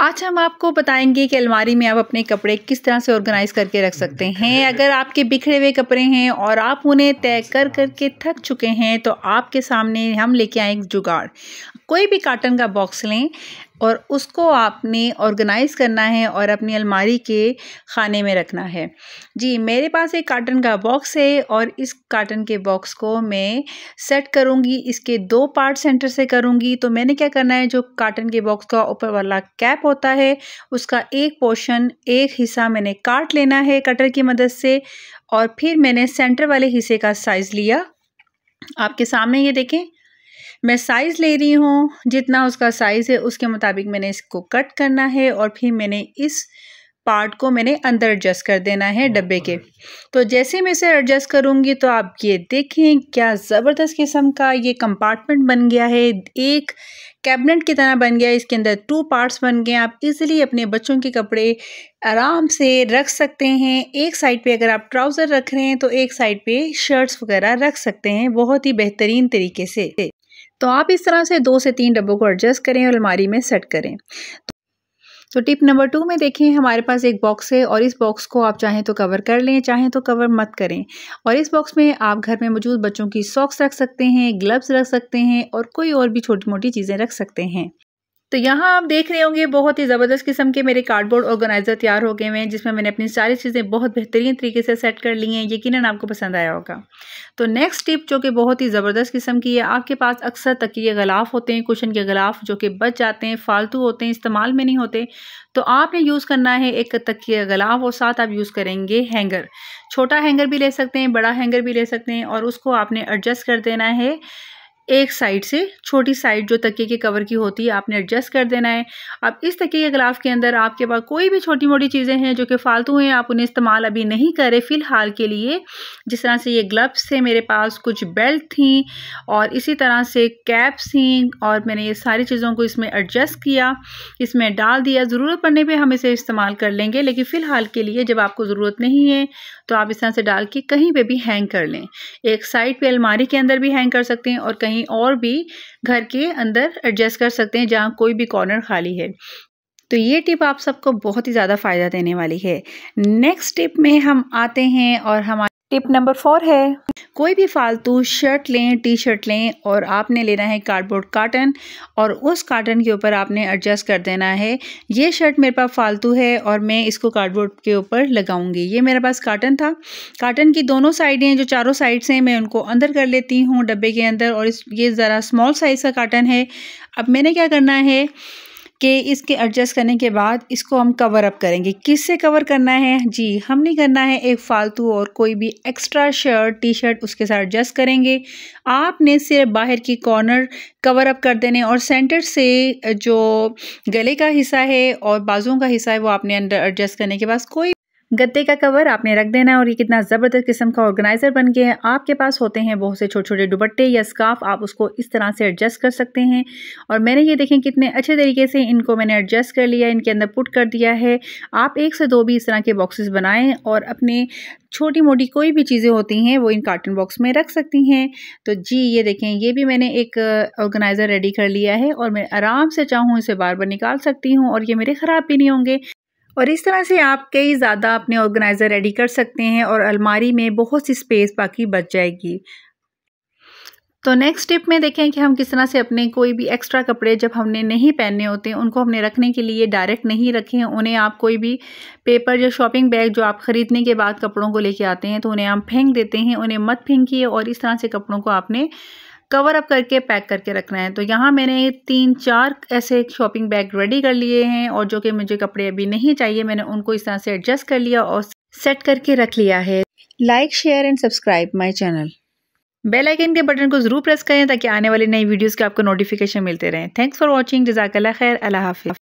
आज हम आपको बताएंगे कि अलमारी में आप अपने कपड़े किस तरह से ऑर्गेनाइज करके रख सकते हम्म। हैं अगर आपके बिखरे हुए कपड़े हैं और आप उन्हें तय कर करके थक चुके हैं तो आपके सामने हम लेके आए जुगाड़ कोई भी कार्टन का बॉक्स लें और उसको आपने ऑर्गेनाइज़ करना है और अपनी अलमारी के खाने में रखना है जी मेरे पास एक कार्टन का बॉक्स है और इस कार्टन के बॉक्स को मैं सेट करूँगी इसके दो पार्ट सेंटर से करूँगी तो मैंने क्या करना है जो कार्टन के बॉक्स का ऊपर वाला कैप होता है उसका एक पोर्शन एक हिस्सा मैंने काट लेना है कटर की मदद से और फिर मैंने सेंटर वाले हिस्से का साइज़ लिया आपके सामने ये देखें मैं साइज़ ले रही हूँ जितना उसका साइज़ है उसके मुताबिक मैंने इसको कट करना है और फिर मैंने इस पार्ट को मैंने अंदर एडजस्ट कर देना है डब्बे के तो जैसे मैं इसे एडजस्ट करूँगी तो आप ये देखें क्या ज़बरदस्त किस्म का ये कंपार्टमेंट बन गया है एक कैबिनेट की तरह बन गया है इसके अंदर टू पार्ट्स बन गए आप इजीली अपने बच्चों के कपड़े आराम से रख सकते हैं एक साइड पे अगर आप ट्राउज़र रख रहे हैं तो एक साइड पे शर्ट्स वगैरह रख सकते हैं बहुत ही बेहतरीन तरीके से तो आप इस तरह से दो से तीन डब्बों को एडजस्ट करें और अलमारी में सेट करें तो टिप नंबर टू में देखें हमारे पास एक बॉक्स है और इस बॉक्स को आप चाहें तो कवर कर लें चाहें तो कवर मत करें और इस बॉक्स में आप घर में मौजूद बच्चों की सॉक्स रख सकते हैं ग्लव्स रख सकते हैं और कोई और भी छोटी मोटी चीज़ें रख सकते हैं तो यहाँ आप देख रहे होंगे बहुत ही ज़बरदस्त किस्म के मेरे कार्डबोर्ड ऑर्गेनाइज़र तैयार हो गए हैं जिसमें मैंने अपनी सारी चीज़ें बहुत बेहतरीन तरीके से सेट कर ली हैं यकीनन आपको पसंद आया होगा तो नेक्स्ट टिप जो कि बहुत ही ज़बरदस्त किस्म की है आपके पास अक्सर ये गलाफ होते हैं कुशन के गलाफ जो कि बच जाते हैं फालतू होते हैं इस्तेमाल में नहीं होते तो आपने यूज़ करना है एक तकिया गलाफ और साथ आप यूज़ करेंगे हैंगर छोटा हैंगर भी ले सकते हैं बड़ा हैंगर भी ले सकते हैं और उसको आपने एडजस्ट कर देना है एक साइड से छोटी साइड जो तकिए के कवर की होती है आपने एडजस्ट कर देना है अब इस तकिए के गलाफ के अंदर आपके पास कोई भी छोटी मोटी चीज़ें हैं जो कि फ़ालतू हैं आप उन्हें इस्तेमाल अभी नहीं करें फ़िलहाल के लिए जिस तरह से ये ग्लव्स थे मेरे पास कुछ बेल्ट थी और इसी तरह से कैप्स थी और मैंने ये सारी चीज़ों को इसमें एडजस्ट किया इसमें डाल दिया ज़रूरत पड़ने पर हम इसे इस्तेमाल कर लेंगे लेकिन फ़िलहाल के लिए जब आपको ज़रूरत नहीं है तो आप इस तरह से डाल के कहीं पर भी हैंग कर लें एक साइड पर अलमारी के अंदर भी हैंग कर सकते हैं और कहीं कहीं और भी घर के अंदर एडजस्ट कर सकते हैं जहाँ कोई भी कॉर्नर खाली है तो ये टिप आप सबको बहुत ही ज़्यादा फ़ायदा देने वाली है नेक्स्ट टिप में हम आते हैं और हमारे टिप नंबर फोर है कोई भी फालतू शर्ट लें टी शर्ट लें और आपने लेना है कार्डबोर्ड काटन और उस काटन के ऊपर आपने एडजस्ट कर देना है ये शर्ट मेरे पास फालतू है और मैं इसको कार्डबोर्ड के ऊपर लगाऊंगी ये मेरे पास काटन था काटन की दोनों साइडें जो चारों साइड्स हैं मैं उनको अंदर कर लेती हूँ डब्बे के अंदर और इस ये ज़रा स्मॉल साइज़ का काटन है अब मैंने क्या करना है कि इसके एडजस्ट करने के बाद इसको हम कवर अप करेंगे किससे कवर करना है जी हमने करना है एक फ़ालतू और कोई भी एक्स्ट्रा शर्ट टी शर्ट उसके साथ एडजस्ट करेंगे आपने सिर्फ बाहर की कॉर्नर कवर अप कर देने और सेंटर से जो गले का हिस्सा है और बाजुओं का हिस्सा है वो आपने अंडर एडजस्ट करने के बाद कोई गत्ते का कवर आपने रख देना है और ये कितना ज़बरदस्त किस्म का ऑर्गेनाइज़र बन गया है आपके पास होते हैं बहुत से छोटे छोटे दुपट्टे या स्काफ आप उसको इस तरह से एडजस्ट कर सकते हैं और मैंने ये देखें कितने अच्छे तरीके से इनको मैंने एडजस्ट कर लिया इनके अंदर पुट कर दिया है आप एक से दो भी इस तरह के बॉक्सेस बनाएं और अपने छोटी मोटी कोई भी चीज़ें होती हैं वो इन कार्टन बॉक्स में रख सकती हैं तो जी ये देखें ये भी मैंने एक ऑर्गेनाइज़र रेडी कर लिया है और मैं आराम से चाहूँ इसे बार बार निकाल सकती हूँ और ये मेरे ख़राब भी नहीं होंगे और इस तरह से आप कई ज़्यादा अपने ऑर्गेनाइज़र रेडी कर सकते हैं और अलमारी में बहुत सी स्पेस बाकी बच जाएगी तो नेक्स्ट स्टेप में देखें कि हम किस तरह से अपने कोई भी एक्स्ट्रा कपड़े जब हमने नहीं पहनने होते उनको हमने रखने के लिए डायरेक्ट नहीं हैं उन्हें आप कोई भी पेपर या शॉपिंग बैग जो आप ख़रीदने के बाद कपड़ों को लेके आते हैं तो उन्हें आप फेंक देते हैं उन्हें मत फेंकिए और इस तरह से कपड़ों को आपने कवर अप करके पैक करके रखना है तो यहाँ मैंने तीन चार ऐसे शॉपिंग बैग रेडी कर लिए हैं और जो कि मुझे कपड़े अभी नहीं चाहिए मैंने उनको इस तरह से एडजस्ट कर लिया और सेट करके रख लिया है like share and subscribe my channel bell icon के बटन को जरूर प्रेस करें ताकि आने वाली नई वीडियोस के आपको नोटिफिकेशन मिलते रहें थैंक्स फॉर वॉचिंग जजाकला खैर अल्लाह हाफिज़